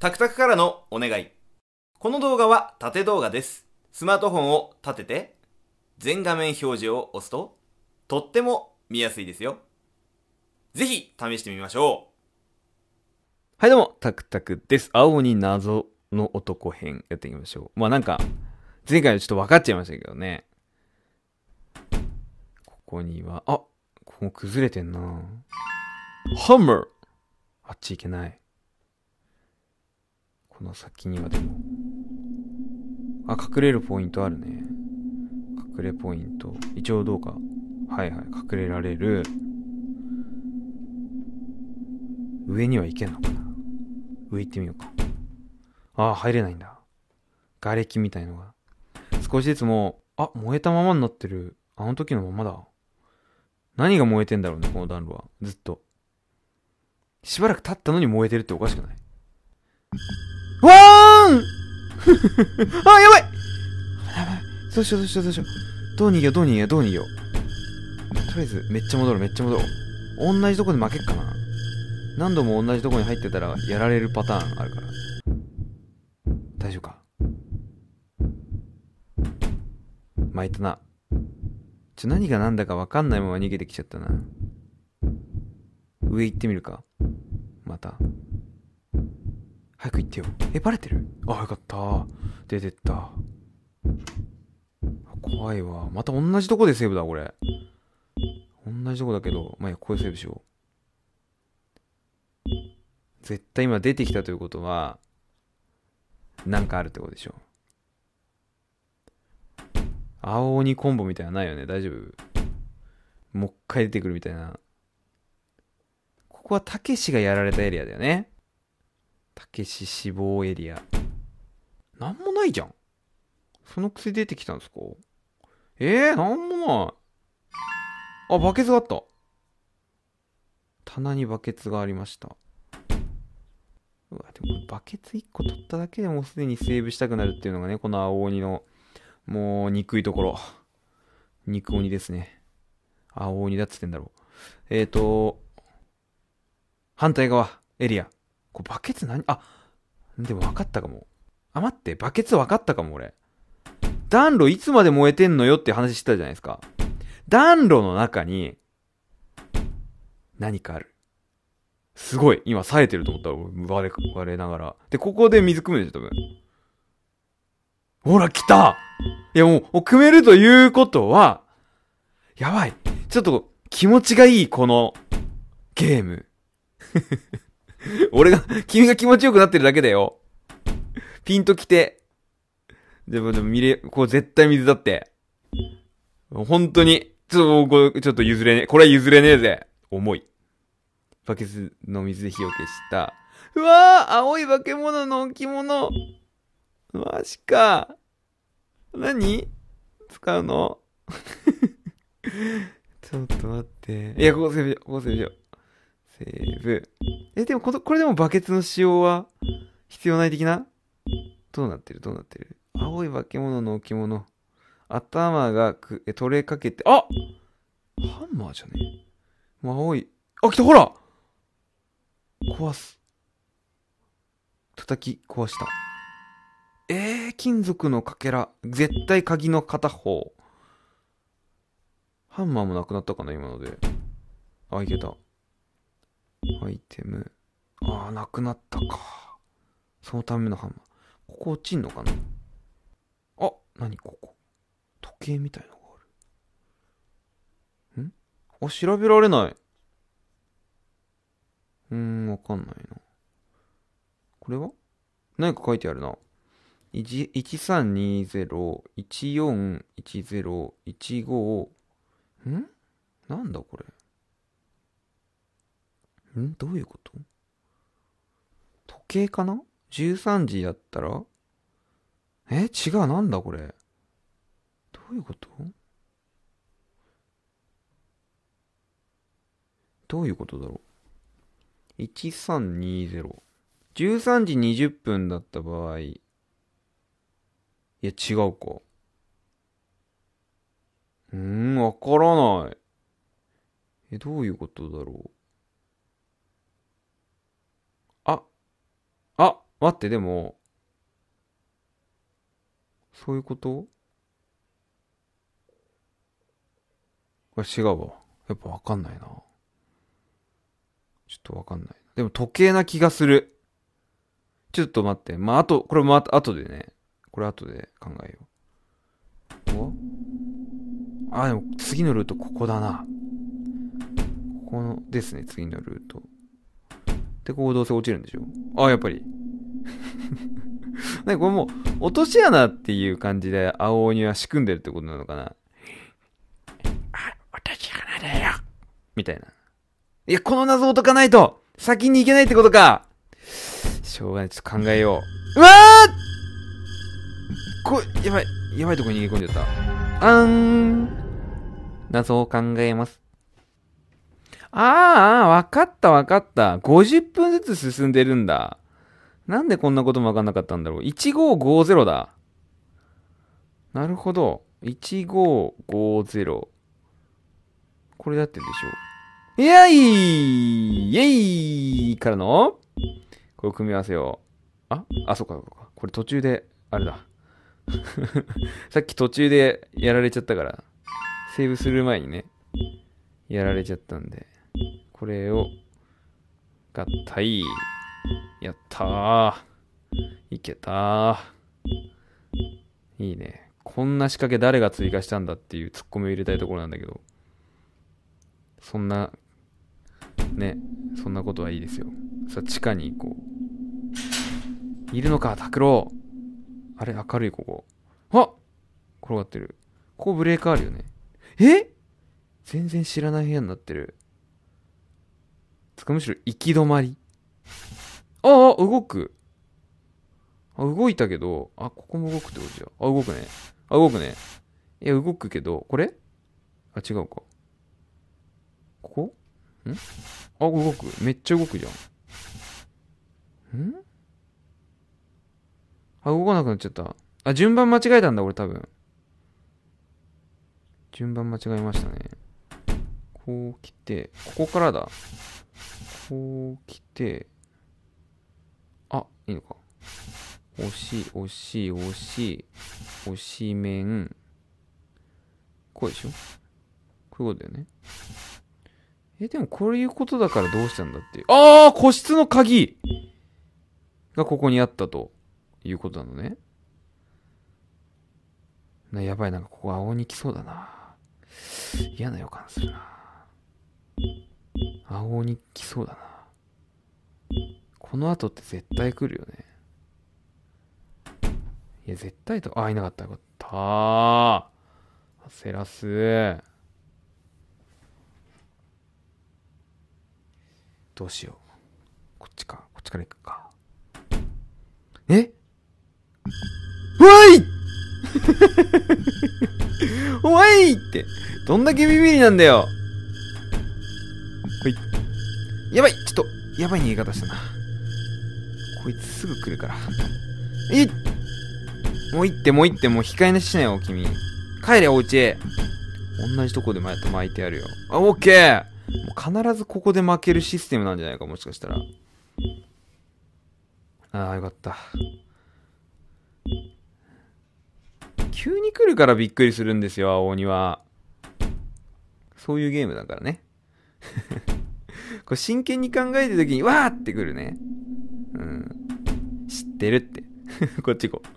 タクタクからのお願い。この動画は縦動画です。スマートフォンを立てて、全画面表示を押すと、とっても見やすいですよ。ぜひ試してみましょう。はいどうも、タクタクです。青に謎の男編やっていきましょう。まあなんか、前回はちょっと分かっちゃいましたけどね。ここには、あここ崩れてんなハンマーあっち行けない。この先にはでも。あ、隠れるポイントあるね。隠れポイント。一応どうか。はいはい。隠れられる。上には行けんのかな上行ってみようか。ああ、入れないんだ。瓦礫みたいのが。少しずつもう、あ、燃えたままになってる。あの時のままだ。何が燃えてんだろうね、この暖炉は。ずっと。しばらく経ったのに燃えてるっておかしくないわーん あ、やばい やばい。どうしようどうしようどうしよう。どう逃げようどう逃げようどう逃げよう。とりあえず、めっちゃ戻ろうめっちゃ戻ろう。同じとこで負けっかな。何度も同じとこに入ってたらやられるパターンあるから。大丈夫か巻いたな。ちょ、何が何だか分かんないまま逃げてきちゃったな。上行ってみるか。また。早く行ってよ。え、バレてるあ、よかった。出てった。怖いわ。また同じとこでセーブだ、これ。同じとこだけど、まあ、いや、ここでセーブしよう。絶対今出てきたということは、なんかあるってことでしょ。青鬼コンボみたいなないよね。大丈夫もう一回出てくるみたいな。ここはたけしがやられたエリアだよね。たけし死亡エリア。なんもないじゃん。そのくせ出てきたんですかえー、なんもない。あ、バケツがあった。棚にバケツがありました。うわ、でもバケツ1個取っただけでもうすでにセーブしたくなるっていうのがね、この青鬼の、もう、憎いところ。肉鬼ですね。青鬼だっつってんだろう。えっ、ー、と、反対側、エリア。これバケツ何あ、でも分かったかも。あ、待って、バケツ分かったかも、俺。暖炉いつまで燃えてんのよって話してたじゃないですか。暖炉の中に、何かある。すごい。今、冴えてると思ったら、我れ、割れながら。で、ここで水汲むでしょ、多分。ほら、来たいや、もう、汲めるということは、やばい。ちょっと、気持ちがいい、この、ゲーム。俺が、君が気持ちよくなってるだけだよ。ピンと来て。でも、でも見れ、こう絶対水だって。本当に、ちょっと、ちょっと譲れねえ。これは譲れねえぜ。重い。バケツの水で火を消した。うわぁ青い化け物の置物マジか。何使うの ちょっと待って。いや、ここセーい。しよう。ここセーいしよう。セーブ。え、でもこ、これでもバケツの使用は必要ない的などうなってるどうなってる青い化け物の置物。頭がくえ取れかけて、あハンマーじゃねもう青い。あ、来たほら壊す。叩き壊した。えー、金属のかけら。絶対鍵の片方。ハンマーもなくなったかな、今ので。あ、いけた。アイテム。ああ、なくなったか。そのためのハンマー。ここ落ちんのかなあ、なにここ。時計みたいのがある。んあ、調べられない。うーん、わかんないな。これは何か書いてあるな。1320-1410-15んなんだこれんどういうこと時計かな ?13 時やったらえ違う、なんだこれ。どういうことどういうことだろう ?1320。13時20分だった場合。いや、違うか。うーん、わからない。え、どういうことだろう待ってでも、そういうことこれ違うわ。やっぱわかんないな。ちょっとわかんない。でも時計な気がする。ちょっと待って。まあ、あと、これまあ、後でね。これ後で考えよう。おあ、でも次のルートここだな。ここのですね、次のルート。で、ここどうせ落ちるんでしょあ、やっぱり。なんかこれもう、落とし穴っていう感じで、青鬼は仕組んでるってことなのかな。あ、落とし穴だよ。みたいな。いや、この謎を解かないと、先に行けないってことか。しょうがない、ちょっと考えよう。うわーこ、やばい、やばいとこに逃げ込んじゃった。あーん。謎を考えます。あーあー、わかったわかった。50分ずつ進んでるんだ。なんでこんなこともわかんなかったんだろう。1550だ。なるほど。1550。これだってでしょイエイイエイからの、これ組み合わせを。ああ、そうか、そっか。これ途中で、あれだ。さっき途中でやられちゃったから、セーブする前にね、やられちゃったんで、これを、合体。やったー。いけたー。いいね。こんな仕掛け誰が追加したんだっていうツッコミを入れたいところなんだけど。そんな、ね、そんなことはいいですよ。さあ、地下に行こう。いるのか、拓郎。あれ、明るい、ここ。あ転がってる。ここブレーカーあるよね。え全然知らない部屋になってる。つかむしろ行き止まりああ、動く。あ、動いたけど、あ、ここも動くってことじゃ。あ、動くね。あ、動くね。いや、動くけど、これあ、違うか。ここんあ、動く。めっちゃ動くじゃん。んあ、動かなくなっちゃった。あ、順番間違えたんだ、俺多分。順番間違えましたね。こう来て、ここからだ。こう来て、いいのか押し、押し、押し、押し面。こうでしょこういうことだよね。え、でもこういうことだからどうしたんだっていう。ああ個室の鍵がここにあったということなのね。な、やばい、なんかここ青に来そうだな。嫌な予感するな。青に来そうだな。この後って絶対来るよね。いや、絶対と、あ、いなかった。よかった。焦らす。どうしよう。こっちか。こっちから行くか。えおい おいって、どんだけビビりなんだよ。ほい。やばいちょっと、やばい逃げ方したな。こいつすぐ来るからいっもう行ってもう行ってもう控えなしなよ君帰れお家同じとこでまた巻いてやるよあオッケーもう必ずここで負けるシステムなんじゃないかもしかしたらああよかった急に来るからびっくりするんですよ青鬼はそういうゲームだからね これ真剣に考えた時にわーってくるねってるって こっち行こ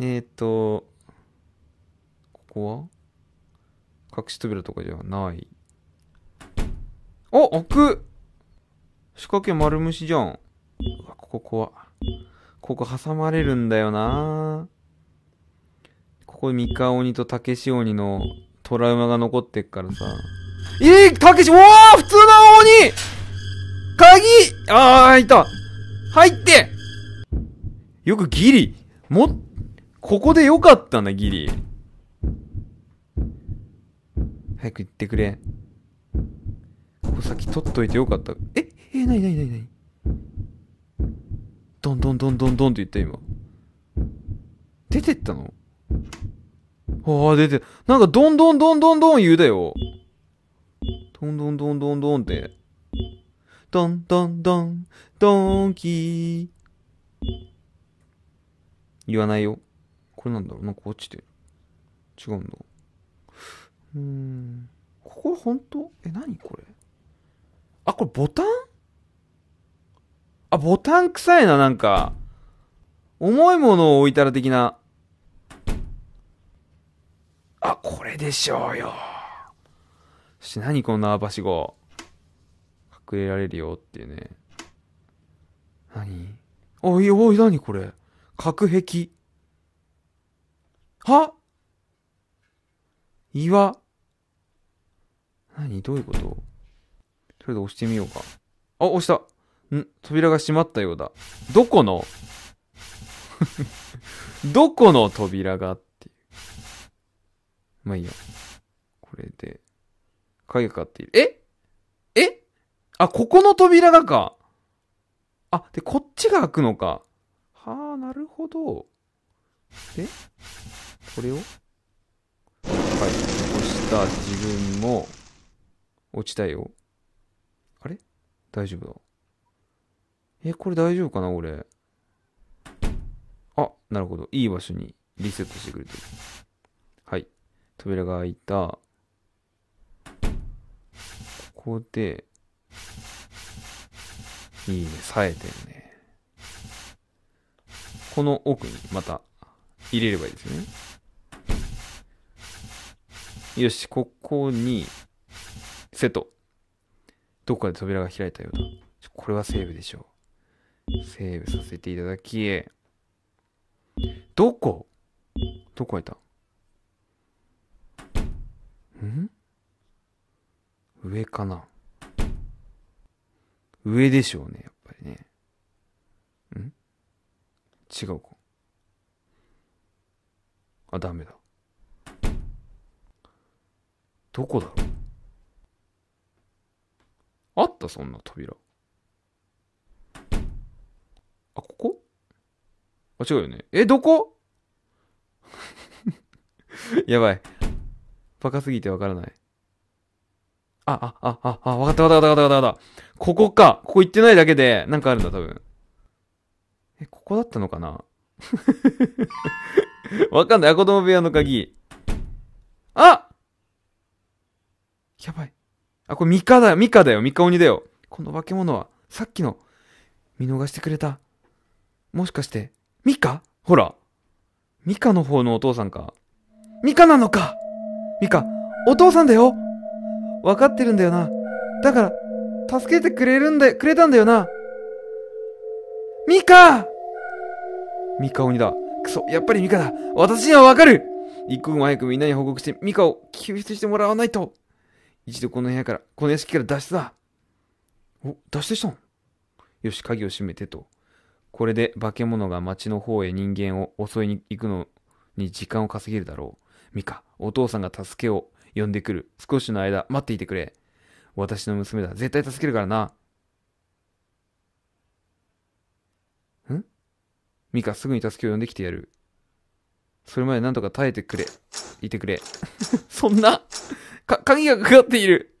うえっと、ここは隠し扉とかじゃない。お開く仕掛け丸虫じゃん。うわ、ここ怖ここ挟まれるんだよなここ三河鬼と竹し鬼のトラウマが残ってっからさ。えぇ、ー、竹し、おぉ普通の鬼鍵あー、入った入ってよくギリ。も、ここでよかったな、ギリ。早く言ってくれ。ここ先取っといてよかった。ええ、なになになになにどんどんどんどんどんって言った今。出てったのああ、出て、なんかどんどんどんどんどん言うだよ。どんどんどんどんどんって。どんどんどん、ドンキー、言わないよ。これなんだろうなんか落ちてる。違うんだ。うーん。ここ本当え、なにこれあ、これボタンあ、ボタン臭いな、なんか。重いものを置いたら的な。あ、これでしょうよ。し、なにこの縄ばしご。隠れられるよっていうね。においおい、にこれ。隔壁。は岩。何どういうこととりあえず押してみようか。あ、押した。ん扉が閉まったようだ。どこの どこの扉がっていう。まあいいや。これで、影かかっている。ええあ、ここの扉がか。あ、で、こっちが開くのか。はあ、なるほど。で、これを、はい、押した自分も、落ちたよ。あれ大丈夫だ。え、これ大丈夫かな俺。あ、なるほど。いい場所にリセットしてくれてる。はい。扉が開いた。ここで、いいね、冴えてるね。この奥にまた入れればいいですね。よし、ここに、セット。どこかで扉が開いたようだ。これはセーブでしょう。セーブさせていただき、どこどこ開いたん上かな上でしょうね。違うかあダメだどこだろうあったそんな扉あここあ違うよねえどこ やばいバカすぎてわからないあ、あ、あ、あ、あ、わかったわかったわかったわかった。ここか。ここ行ってないだけで、なんかあるんだ、多分。え、ここだったのかな わかんない。子供部屋の鍵。あやばい。あ、これミカだよ。ミカだよ。ミカ鬼だよ。この化け物は、さっきの、見逃してくれた。もしかして、ミカほら。ミカの方のお父さんか。ミカなのかミカ、お父さんだよわかってるんだよな。だから、助けてくれるんだ、くれたんだよな。ミカミカ鬼だ。くそ、やっぱりミカだ。私にはわかる一刻も早くみんなに報告して、ミカを救出してもらわないと。一度この部屋から、この屋敷から脱出だ。お、脱出したのよし、鍵を閉めてと。これで化け物が町の方へ人間を襲いに行くのに時間を稼げるだろう。ミカ、お父さんが助けを呼んでくる。少しの間、待っていてくれ。私の娘だ。絶対助けるからな。ミカ、すぐに助けを呼んできてやる。それまでなんとか耐えてくれ。いてくれ。そんな、か、鍵がかかっている。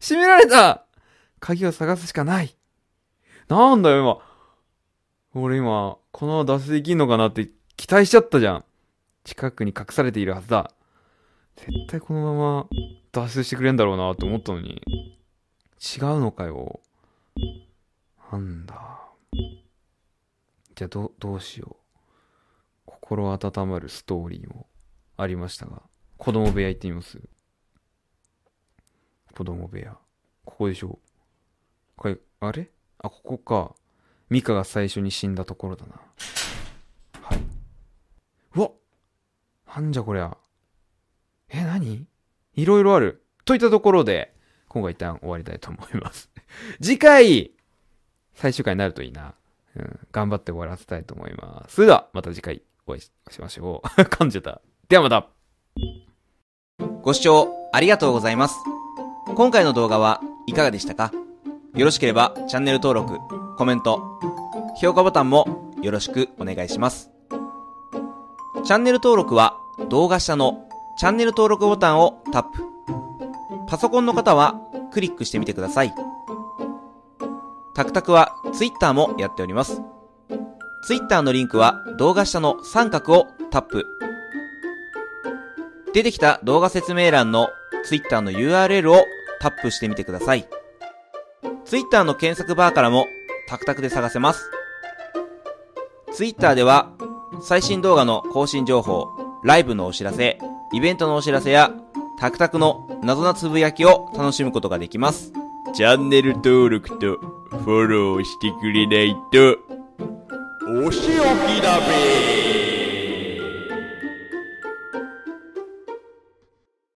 閉められた鍵を探すしかない。なんだよ、今。俺今、このまま脱出できんのかなって期待しちゃったじゃん。近くに隠されているはずだ。絶対このまま脱出してくれんだろうなと思ったのに。違うのかよ。なんだ。じゃあどどうしよう心温まるストーリーもありましたが子供部屋行ってみます子供部屋ここでしょうこれあれあここかミカが最初に死んだところだなはいうわなんじゃこりゃえ何いろいろあるといったところで今回一旦終わりたいと思います次回最終回になるといいなうん、頑張って終わらせたいと思います。それでは、また次回お会いしましょう。噛んじゃった。ではまたご視聴ありがとうございます。今回の動画はいかがでしたかよろしければチャンネル登録、コメント、評価ボタンもよろしくお願いします。チャンネル登録は動画下のチャンネル登録ボタンをタップ。パソコンの方はクリックしてみてください。タクタクは Twitter もやっております。Twitter のリンクは動画下の三角をタップ。出てきた動画説明欄のツイッターの URL をタップしてみてください。Twitter の検索バーからもタクタクで探せます。Twitter では最新動画の更新情報、ライブのお知らせ、イベントのお知らせや、タクタクの謎なつぶやきを楽しむことができます。チャンネル登録とフォローしてくれないと、お仕置きだべ